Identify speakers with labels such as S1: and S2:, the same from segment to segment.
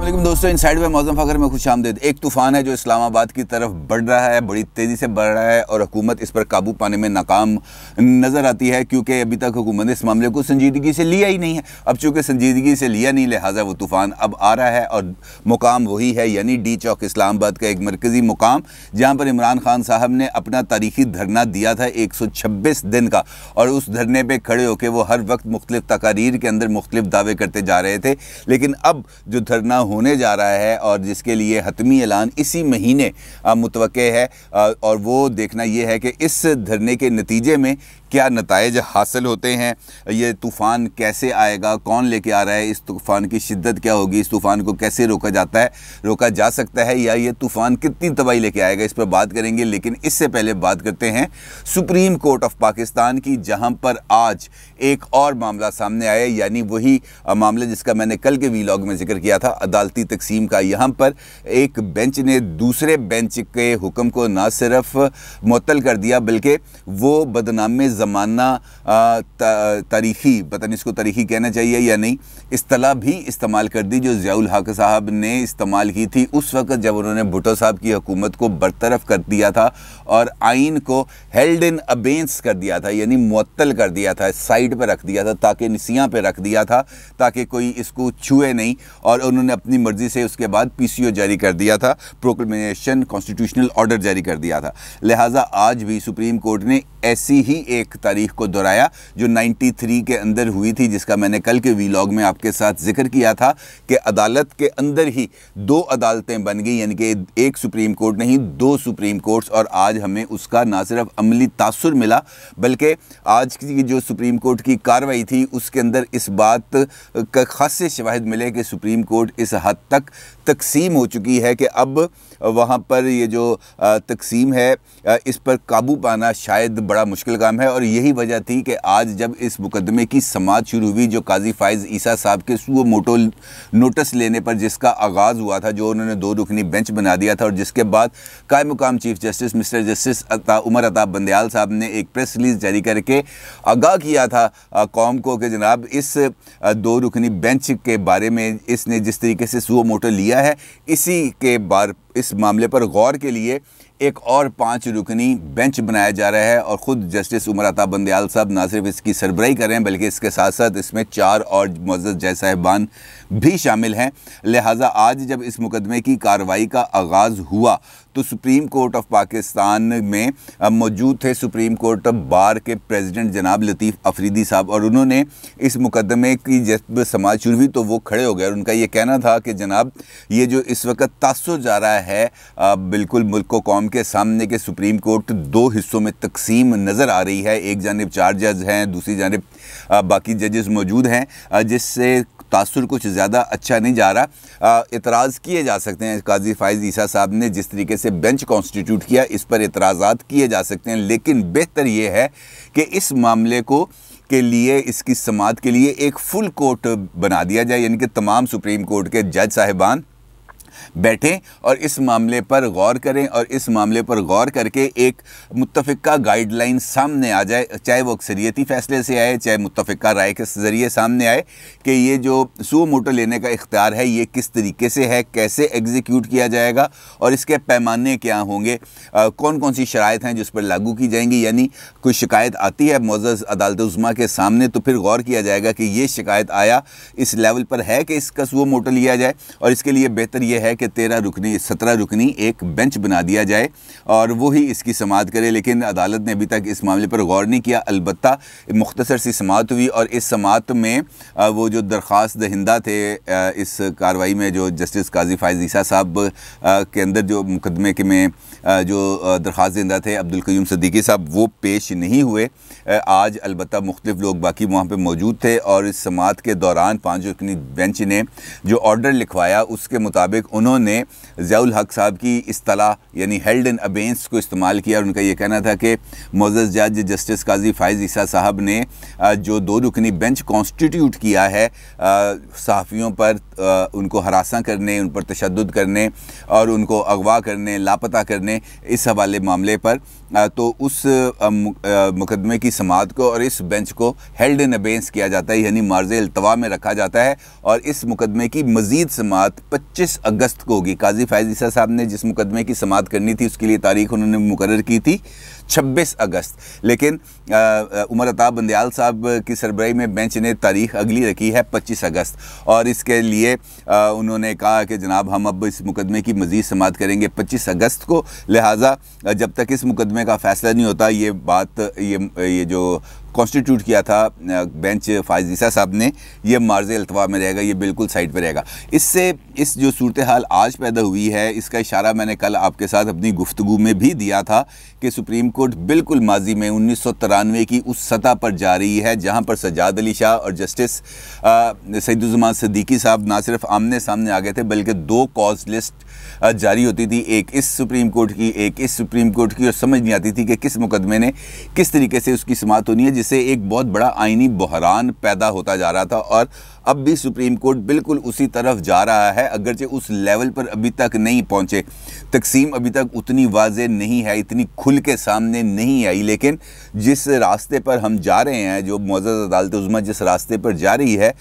S1: अल्लाम दोस्तों इन साइड में मौजम फ़खर में खुश आमदेद एक तूफ़ान है जो इस्लामाबाद की तरफ बढ़ रहा है बड़ी तेज़ी से बढ़ रहा है और हुकूमत इस पर काबू पाने में नाकाम नज़र आती है क्योंकि अभी तक हुकूमत ने इस मामले को संजीदगी से लिया ही नहीं है अब चूँकि संजीदगी से लिया नहीं लिहाजा वो तूफ़ान अब आ रहा है और मुकाम वही है यानी डी चौक इस्लामाबाद का एक मरकज़ी मुकाम जहाँ पर इमरान खान साहब ने अपना तारीखी धरना दिया था एक सौ छब्बीस दिन का और उस धरने पर खड़े होकर वो हर वक्त मुख्तलिफ तकारीर के अंदर मुख्तलिफ दावे करते जा रहे थे लेकिन अब जो धरना होने जा रहा है और जिसके लिए हतमी ऐलान इसी महीने मुतव है और वो देखना ये है कि इस धरने के नतीजे में क्या नतज हासिल होते हैं ये तूफ़ान कैसे आएगा कौन लेके आ रहा है इस तूफ़ान की शिद्दत क्या होगी इस तूफ़ान को कैसे रोका जाता है रोका जा सकता है या ये तूफ़ान कितनी तबाही लेके आएगा इस पर बात करेंगे लेकिन इससे पहले बात करते हैं सुप्रीम कोर्ट ऑफ पाकिस्तान की जहाँ पर आज एक और मामला सामने आया यानी वही मामला जिसका मैंने कल के वीलॉग में जिक्र किया था अदालती तकसीम का यहाँ पर एक बेंच ने दूसरे बेंच के हुक्म को ना सिर्फ मअतल कर दिया बल्कि वो बदनाम ज़माना तारीखी पता नहीं इसको तारीखी कहना चाहिए या नहीं असलाह भी इस्तेमाल कर दी जो ज़ियाल हक साहब ने इस्तेमाल की थी उस वक़्त जब उन्होंने भुटो साहब की हुकूमत को बरतरफ कर दिया था और आइन को हेल्ड इन अबेंस कर दिया था यानी मअतल कर दिया था साइड पर रख दिया था ताकि नसिया पर रख दिया था ताकि कोई इसको छुए नहीं और उन्होंने अपनी मर्ज़ी से उसके बाद पी सी ओ जारी कर दिया था प्रोक्लमेशन कॉन्स्टिट्यूशनल ऑर्डर जारी कर दिया था लिहाजा आज भी सुप्रीम कोर्ट ने ऐसी ही एक एक तारीख को दोहराया जो 93 के अंदर हुई थी जिसका मैंने कल के वीलॉग में आपके साथ जिक्र किया था कि अदालत के अंदर ही दो अदालतें बन गई यानी कि एक सुप्रीम कोर्ट नहीं दो सुप्रीम कोर्ट्स और आज हमें उसका ना सिर्फ अमली तासर मिला बल्कि आज की जो सुप्रीम कोर्ट की कार्रवाई थी उसके अंदर इस बात का खास शवाहद मिले कि सुप्रीम कोर्ट इस हद तक तकसीम हो चुकी है कि अब वहाँ पर ये जो तकसीम है इस पर काबू पाना शायद बड़ा मुश्किल काम है और और यही वजह थी कि आज जब इस मुकदमे की समाज शुरू हुई जो काजी फाइज ईसा साहब के सुओ मोटो नोटिस लेने पर जिसका आगाज़ हुआ था जो उन्होंने दो रुकनी बेंच बना दिया था और जिसके बाद काय मुकाम चीफ जस्टिस मिस्टर जस्टिस अता उमर अताब बंदयाल साहब ने एक प्रेस रिलीज़ जारी करके आगाह किया था कौम को कि जनाब इस दो रुकनी बेंच के बारे में इसने जिस तरीके से सुओ मोटो लिया है इसी के बार इस मामले पर गौर के लिए एक और पांच रुकनी बेंच बनाया जा रहा है और ख़ुद जस्टिस उमर अता बंदयाल साहब ना सिर्फ इसकी सरबराही कर रहे हैं बल्कि इसके साथ साथ इसमें चार और मज़द जय साहिबान भी शामिल हैं लिहाजा आज जब इस मुकदमे की कार्रवाई का आगाज़ हुआ तो सुप्रीम कोर्ट ऑफ पाकिस्तान में मौजूद थे सुप्रीम कोर्ट बार के प्रेसिडेंट जनाब लतीफ़ अफरीदी साहब और उन्होंने इस मुकदमे की जब समाज शुरू हुई तो वो खड़े हो गए और उनका ये कहना था कि जनाब ये जो इस वक्त तासर जा रहा है बिल्कुल मुल्क को कौम के सामने के सुप्रीम कोर्ट दो हिस्सों में तकसीम नज़र आ रही है एक जानब चार जज हैं दूसरी जानब बाकी जजेस मौजूद हैं जिससे तासर कुछ ज़्यादा अच्छा नहीं जा रहा एतराज़ किए जा सकते हैं काजी फ़ायज़ ईसा साहब ने जिस तरीके से बेंच कॉन्स्टिट्यूट किया इस पर इतराज़ा किए जा सकते हैं लेकिन बेहतर ये है कि इस मामले को के लिए इसकी समात के लिए एक फुल कोर्ट बना दिया जाए यानी कि तमाम सुप्रीम कोर्ट के जज साहिबान बैठें और इस मामले पर गौर करें और इस मामले पर गौर करके एक मुतफ़ा गाइडलाइन सामने आ जाए चाहे वो अक्सरियती फ़ैसले से आए चाहे मुतफ़ा राय के ज़रिए सामने आए कि ये जो सू मोटो लेने का इख्तियार है ये किस तरीके से है कैसे एग्जीक्यूट किया जाएगा और इसके पैमाने क्या होंगे आ, कौन कौन सी शराय हैं जिस पर लागू की जाएंगी यानी कोई शिकायत आती है मोज़ अदालत उज़मा के सामने तो फिर गौर किया जाएगा कि ये शिकायत आया इस लेवल पर है कि इसका सू मोटो लिया जाए और इसके लिए बेहतर यह है है कि तेरह रुकनी सत्रह रुकनी एक बेंच बना दिया जाए और वो ही इसकी समात करे लेकिन अदालत ने अभी तक इस मामले पर गौर नहीं किया अलबत् मुख्तसर सी समात हुई और इस समात में वो जो दरख्वास्त दहिंदा थे इस कार्रवाई में जो जस्टिस काजी फायजीसा साहब के अंदर जो मुकदमे के में जो दरख्वास्त देंदा थे अब्दुल्कयूम सदीकी साहब वो पेश नहीं हुए आज अलबत् मुख्तफ लोग बाकी वहाँ पर मौजूद थे और इस समात के दौरान पाँच रुकनी बेंच ने जो ऑर्डर लिखवाया उसके मुताबिक उन्होंने ज़ियाल हक साहब की असलाह यानी हेल्ड इन अबेंस को इस्तेमाल किया और उनका यह कहना था कि मोज़ जज जस्टिस काजी फ़ायज़ ईसा साहब ने जो दो रुकनी बेंच कॉन्स्टिट्यूट किया है सहाफ़ियों पर उनको हरासा करने उन पर तशद करने और उनको अगवा करने लापता करने ने इस हवाले मामले पर तो उस मुकदमे की समात को और इस बेंच को हेल्ड इन अबेंस किया जाता है यानी मार्ज अल्तवा में रखा जाता है और इस मुकदमे की मजीद समात 25 अगस्त को होगी काजी फैजीसा साहब ने जिस मुकदमे की समात करनी थी उसके लिए तारीख उन्होंने मुकर की थी 26 अगस्त लेकिन उमर अताब बंदयाल साहब की सरबराही में बेंच ने तारीख अगली रखी है 25 अगस्त और इसके लिए आ, उन्होंने कहा कि जनाब हम अब इस मुकदमे की मजीद समात करेंगे 25 अगस्त को लिहाजा जब तक इस मुकदमे का फैसला नहीं होता ये बात ये ये जो कॉन्स्टिट्यूट किया था बेंच फायजीसा साहब ने ये मार्ज अल्तवा में रहेगा ये बिल्कुल साइड पर रहेगा इससे इस जो सूरत हाल आज पैदा हुई है इसका इशारा मैंने कल आपके साथ अपनी गुफ्तु में भी दिया था कि सुप्रीम कोर्ट बिल्कुल माजी में उन्नीस सौ तिरानवे की उस सतह पर जा रही है जहाँ पर सजाद अली शाह और जस्टिस सईदुजमान सदीकी साहब ना सिर्फ आमने सामने आ गए थे बल्कि दो कॉज लिस्ट जारी होती थी एक इस सुप्रीम कोर्ट की एक इस सुप्रीम कोर्ट की और समझ नहीं आती थी कि किस मुकदमे ने किस तरीके से उसकी समात होनी है जिससे एक बहुत बड़ा आइनी बहरान पैदा होता जा रहा था और अब भी सुप्रीम कोर्ट बिल्कुल उसी तरफ जा रहा है अगरचे उस लेवल पर अभी तक नहीं पहुंचे तकसीम अभी तक उतनी वाज नहीं है इतनी खुल के सामने नहीं आई लेकिन जिस रास्ते पर हम जा रहे हैं जो मौजूद अदालत उज़मा जिस रास्ते पर जा रही है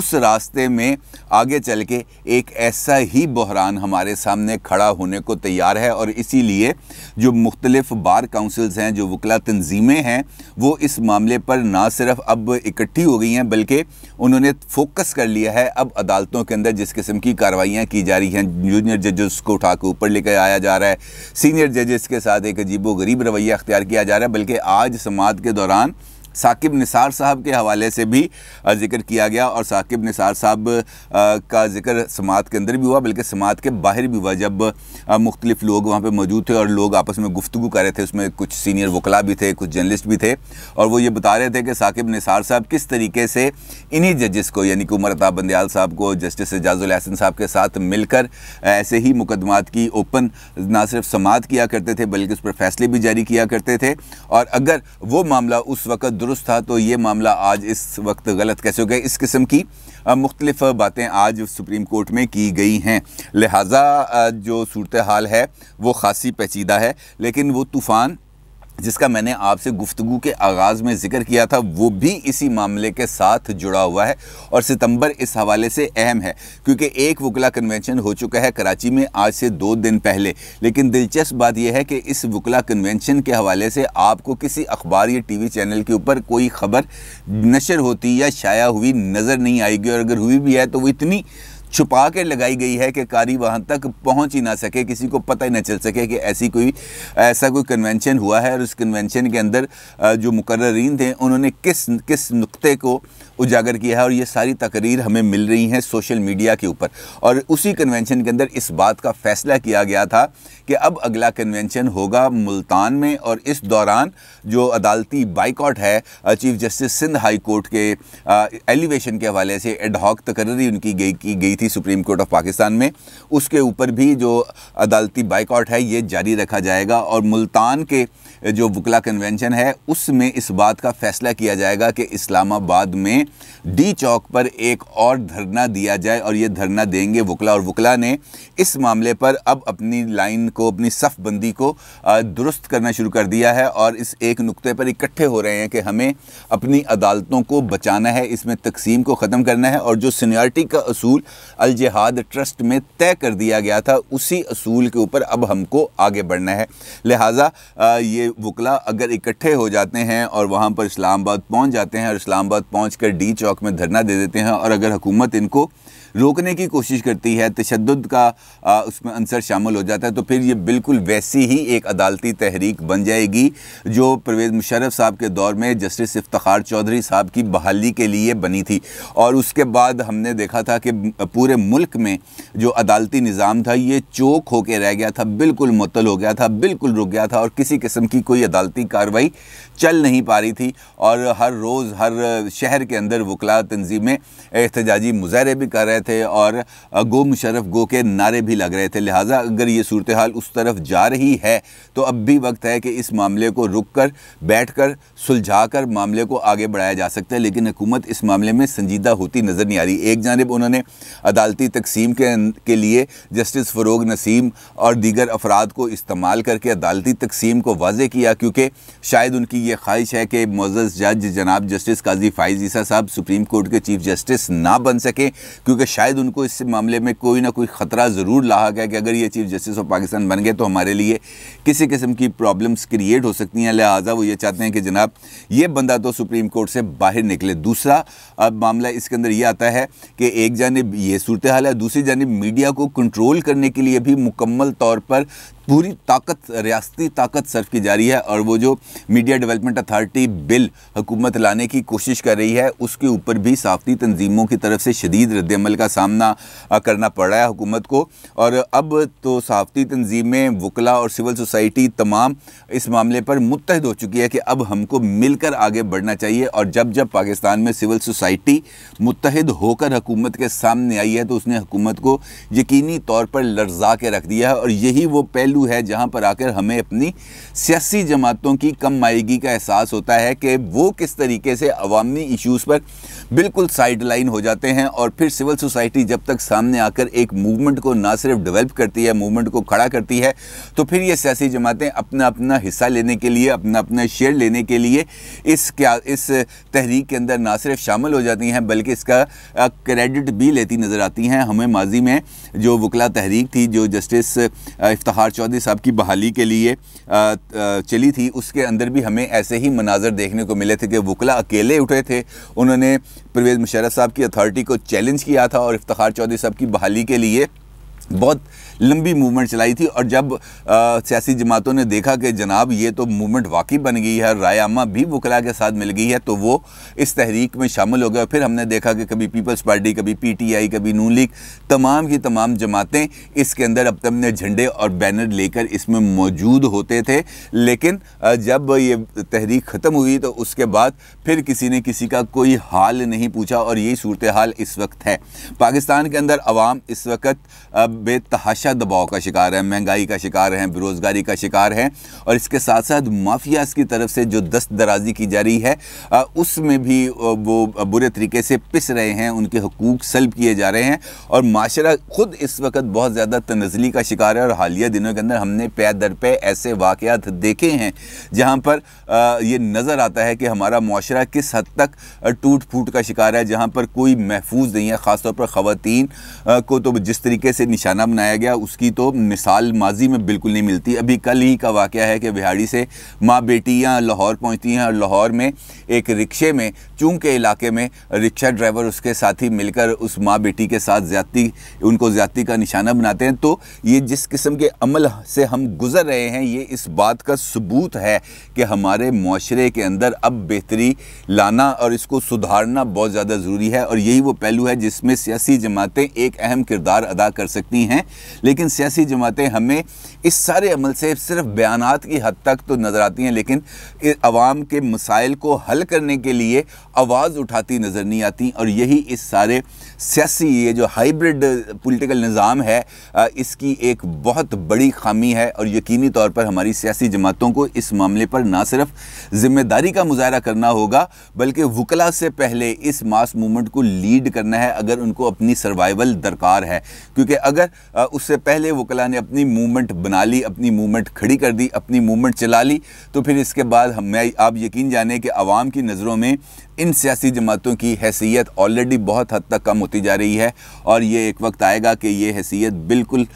S1: उस रास्ते में आगे चल के एक ऐसा ही बहरान हमारे सामने खड़ा होने को तैयार है और इसीलिए जो मुख्तलिफ़ बार काउंसिल्स हैं जो वकला तंजीमें हैं वो इस मामले पर ना सिर्फ अब इकट्ठी हो गई हैं बल्कि उन्होंने फोक फोकस कर लिया है अब अदालतों के अंदर जिस किस्म की कार्रवाइयाँ की जा रही हैं जूनियर जजेस को उठा के ऊपर लेकर आया जा रहा है सीनियर जजेस के साथ एक अजीबो गरीब रवैया अख्तियार किया जा रहा है बल्कि आज समाज के दौरान साकिब निसार साहब के हवाले से भी जिक्र किया गया और साकिब निसार साहब का जिक्र समात के अंदर भी हुआ बल्कि समात के बाहर भी हुआ जब मुख्तलिफ लोग वहाँ पर मौजूद थे और लोग आपस में गुफ्तु कर रहे थे उसमें कुछ सीनियर वकला भी थे कुछ जर्नलिस्ट भी थे और वो ये बता रहे थे कि साकिब निसार साहब किस तरीके से इन्हीं जजेस को यानी कि उमर अताब बंदयाल साहब को जस्टिस एजाजुल साहब के साथ मिलकर ऐसे ही मुकदमात की ओपन ना सिर्फ समात किया करते थे बल्कि उस पर फैसले भी जारी किया करते थे और अगर वो मामला उस वक्त दुरुस्त था तो ये मामला आज इस वक्त गलत कैसे हो गया इस किस्म की मुख्तलिफ बातें आज सुप्रीम कोर्ट में की गई हैं लिहाजा जो सूरत हाल है वो खासी पेचीदा है लेकिन वो तूफ़ान जिसका मैंने आपसे गुफ्तगु के आगाज़ में जिक्र किया था वो भी इसी मामले के साथ जुड़ा हुआ है और सितंबर इस हवाले से अहम है क्योंकि एक वकला कन्वेंशन हो चुका है कराची में आज से दो दिन पहले लेकिन दिलचस्प बात यह है कि इस वकला कन्वेंशन के हवाले से आपको किसी अखबार या वी चैनल के ऊपर कोई खबर नशर होती या शाया हुई नज़र नहीं आएगी और अगर हुई भी है तो वो इतनी छुपा के लगाई गई है कि कारी वहाँ तक पहुँच ही ना सके किसी को पता ही ना चल सके कि ऐसी कोई ऐसा कोई कन्वेंशन हुआ है और उस कन्वेंशन के अंदर जो मुकर्रीन थे उन्होंने किस किस नुक्ते को उजागर किया है और ये सारी तकरीर हमें मिल रही हैं सोशल मीडिया के ऊपर और उसी कन्वेंशन के अंदर इस बात का फ़ैसला किया गया था कि अब अगला कन्वेंशन होगा मुल्तान में और इस दौरान जो अदालती बाइकआउट है chief justice Sindh high court के एलिवेशन के हवाले से एडहॉक तकर्री उनकी गई की गई थी सुप्रीम कोर्ट ऑफ पाकिस्तान में उसके ऊपर भी जो अदालती बाइकआउट है ये जारी रखा जाएगा और मुल्तान के जो वकला कन्वेंशन है उसमें इस बात का फ़ैसला किया जाएगा कि इस्लामाबाद में डी चौक पर एक और धरना दिया जाए और ये धरना देंगे वकला और वकला ने इस मामले पर अब अपनी लाइन को अपनी सफ़बंदी को दुरुस्त करना शुरू कर दिया है और इस एक नुक्ते पर इकट्ठे हो रहे हैं कि हमें अपनी अदालतों को बचाना है इसमें तकसीम को ख़त्म करना है और जो सीनियरिटी का असूल अलजहाद ट्रस्ट में तय कर दिया गया था उसी असूल के ऊपर अब हमको आगे बढ़ना है लिहाजा ये वकला अगर इकट्ठे हो जाते हैं और वहाँ पर इस्लामाबाद पहुँच जाते हैं और इस्लामाबाद पहुँच कर डी चौक में धरना दे देते हैं और अगर हुकूमत इनको रोकने की कोशिश करती है तशद का आ, उसमें अंसर शामिल हो जाता है तो फिर ये बिल्कुल वैसी ही एक अदालती तहरीक बन जाएगी जो परवेज़ मुशरफ साहब के दौर में जस्टिस इफ्तार चौधरी साहब की बहाली के लिए बनी थी और उसके बाद हमने देखा था कि पूरे मुल्क में जो अदालती निज़ाम था ये चोक होके रह गया था बिल्कुल मुतल हो गया था बिल्कुल रुक गया था और किसी किस्म की कोई अदालती कार्रवाई चल नहीं पा रही थी और हर रोज़ हर शहर के अंदर वकला तनजीमें एहतजाजी मुजाहरे भी कर रहे रहे थे और गो मुशरफ गो के नारे भी लग रहे थे लिहाजा अगर ये सूरत हाल उस तरफ जा रही है तो अब भी वक्त है कि इस मामले को रुक कर बैठ कर सुलझा कर मामले को आगे बढ़ाया जा सकता है लेकिन हुकूमत इस मामले में संजीदा होती नज़र नहीं आ रही एक जानब उन्होंने अदालती तकसीम के, अं-, के लिए जस्टिस फ़रोग नसीम और दीगर अफराद को इस्तेमाल करके अदालती तकसीम को वाजे किया क्योंकि शायद उनकी ये ख्वाहिश है कि मोज़ जज जनाब जस्टिस काजी फ़ाइज़ ईसा साहब सुप्रीम कोर्ट के चीफ जस्टिस ना बन सकें क्योंकि शायद उनको इस मामले में कोई ना कोई ख़तरा ज़रूर लाहा गया कि अगर ये चीफ जस्टिस ऑफ पाकिस्तान बन गए तो हमारे लिए किसी किस्म की प्रॉब्लम्स क्रिएट हो सकती हैं लिहाजा वो ये चाहते हैं कि जनाब ये बंदा तो सुप्रीम कोर्ट से बाहर निकले दूसरा अब मामला इसके अंदर ये आता है कि एक जानब ये सूरत हाल है दूसरी जानब मीडिया को कंट्रोल करने के लिए भी मुकम्मल तौर पर पूरी ताकत रियासती ताकत सर्व की जा रही है और वो जो मीडिया डेवलपमेंट अथॉरिटी बिल हुकूमत लाने की कोशिश कर रही है उसके ऊपर भी साफती तंजीमों की तरफ से शदीद रद्दमल का सामना करना पड़ रहा है हुकूमत को और अब तो साफती तंजीमें वकला और सिविल सोसाइटी तमाम इस मामले पर मुतहद हो चुकी है कि अब हमको मिलकर आगे बढ़ना चाहिए और जब जब पाकिस्तान में सिविल सोसाइटी मुतहद होकर हुकूमत के सामने आई है तो उसने हुकूमत को यकीनी तौर पर लर्जा के रख दिया है और यही वो पहलू पहलू है जहां पर आकर हमें अपनी सियासी जमातों की कम मायगी का एहसास होता है कि वो किस तरीके से अवामी इश्यूज़ पर बिल्कुल साइड लाइन हो जाते हैं और फिर सिविल सोसाइटी जब तक सामने आकर एक मूवमेंट को ना सिर्फ डेवलप करती है मूवमेंट को खड़ा करती है तो फिर ये सियासी जमातें अपना अपना हिस्सा लेने के लिए अपना अपना शेयर लेने के लिए इस क्या इस तहरीक के अंदर ना सिर्फ शामिल हो जाती हैं बल्कि इसका क्रेडिट भी लेती नज़र आती हैं हमें माजी में जो वकला तहरीक थी जो जस्टिस इफ्तार चौधरी साहब की बहाली के लिए चली थी उसके अंदर भी हमें ऐसे ही मनाजर देखने को मिले थे कि वकला अकेले उठे थे उन्होंने परवेज़ मुशरफ साहब की अथॉरिटी को चैलेंज किया था और इफ्तार चौधरी साहब की बहाली के लिए बहुत लंबी मूवमेंट चलाई थी और जब सियासी जमातों ने देखा कि जनाब ये तो मूवमेंट वाकई बन गई है राय आमा भी वकला के साथ मिल गई है तो वो इस तहरीक में शामिल हो गए फिर हमने देखा कि कभी पीपल्स पार्टी कभी पीटीआई कभी नू लीग तमाम की तमाम जमातें इसके अंदर अब अपने झंडे और बैनर लेकर इसमें मौजूद होते थे लेकिन जब ये तहरीक ख़त्म हुई तो उसके बाद फिर किसी ने किसी का कोई हाल नहीं पूछा और यही सूरत हाल इस वक्त है पाकिस्तान के अंदर आवाम इस वक्त अब बेतहाशा दबाव का शिकार है महंगाई का शिकार है बेरोज़गारी का शिकार है और इसके साथ साथ माफियाज़ की तरफ से जो दस्त दराजी की जा रही है उसमें भी वो बुरे तरीके से पिस रहे हैं उनके हकूक़ सल्ब किए जा रहे हैं और माशरा ख़ुद इस वक्त बहुत ज़्यादा तनजली का शिकार है और हालिया दिनों के अंदर हमने पे दर पे ऐसे वाक़ात देखे हैं जहाँ पर ये नज़र आता है कि हमारा माशरा किस हद तक टूट फूट का शिकार है जहाँ पर कोई महफूज नहीं है ख़ासतौर पर ख़वान को तो जिस तरीके से निशान निशाना बनाया गया उसकी तो मिसाल माजी में बिल्कुल नहीं मिलती अभी कल ही का वाक़ है कि बिहाड़ी से माँ बेटियाँ लाहौर पहुँचती हैं और लाहौर में एक रिक्शे में चूँकि के इलाके में रिक्शा ड्राइवर उसके साथ ही मिलकर उस माँ बेटी के साथ ज़्यादती उनको ज़्यादती का निशाना बनाते हैं तो ये जिस किस्म के अमल से हम गुज़र रहे हैं ये इस बात का सबूत है कि हमारे माशरे के अंदर अब बेहतरी लाना और इसको सुधारना बहुत ज़्यादा ज़रूरी है और यही वो पहलू है जिसमें सियासी जमातें एक अहम किरदार अदा कर सकती सकती हैं लेकिन सियासी जमातें हमें इस सारे अमल से सिर्फ बयान की हद तक तो नज़र आती हैं लेकिन आवाम के मसाइल को हल करने के लिए आवाज़ उठाती नज़र नहीं आती और यही इस सारे सियासी ये जो हाइब्रिड पॉलिटिकल निज़ाम है इसकी एक बहुत बड़ी खामी है और यकीनी तौर पर हमारी सियासी जमातों को इस मामले पर ना सिर्फ ज़िम्मेदारी का मुजाहरा करना होगा बल्कि वकला से पहले इस मास मूवमेंट को लीड करना है अगर उनको अपनी सर्वाइवल दरकार है क्योंकि अगर मगर उससे पहले वकला ने अपनी मूवमेंट बना ली अपनी मूवमेंट खड़ी कर दी अपनी मूवमेंट चला ली तो फिर इसके बाद हम मैं आप यकीन जाने कि आवाम की नज़रों में इन सियासी जमातों की हैसियत ऑलरेडी बहुत हद तक कम होती जा रही है और ये एक वक्त आएगा कि ये हैसियत बिल्कुल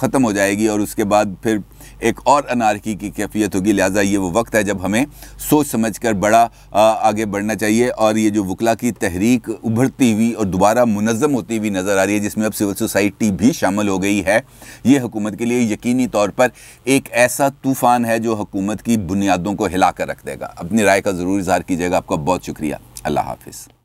S1: ख़त्म हो जाएगी और उसके बाद फिर एक और अनारकी की कैफियत होगी लिहाजा ये वो वक्त है जब हमें सोच समझ कर बड़ा आ, आगे बढ़ना चाहिए और ये जो वकला की तहरीक उभरती हुई और दोबारा मुनज़म होती हुई नज़र आ रही है जिसमें अब सिविल सोसाइटी भी शामिल हो गई है ये हुकूमत के लिए यकीनी तौर पर एक ऐसा तूफ़ान है जो हुकूमत की बुनियादों को हिला कर रख देगा अपनी राय का ज़रूर इजहार कीजिएगा आपका बहुत शुक्रिया अल्लाह हाफिज़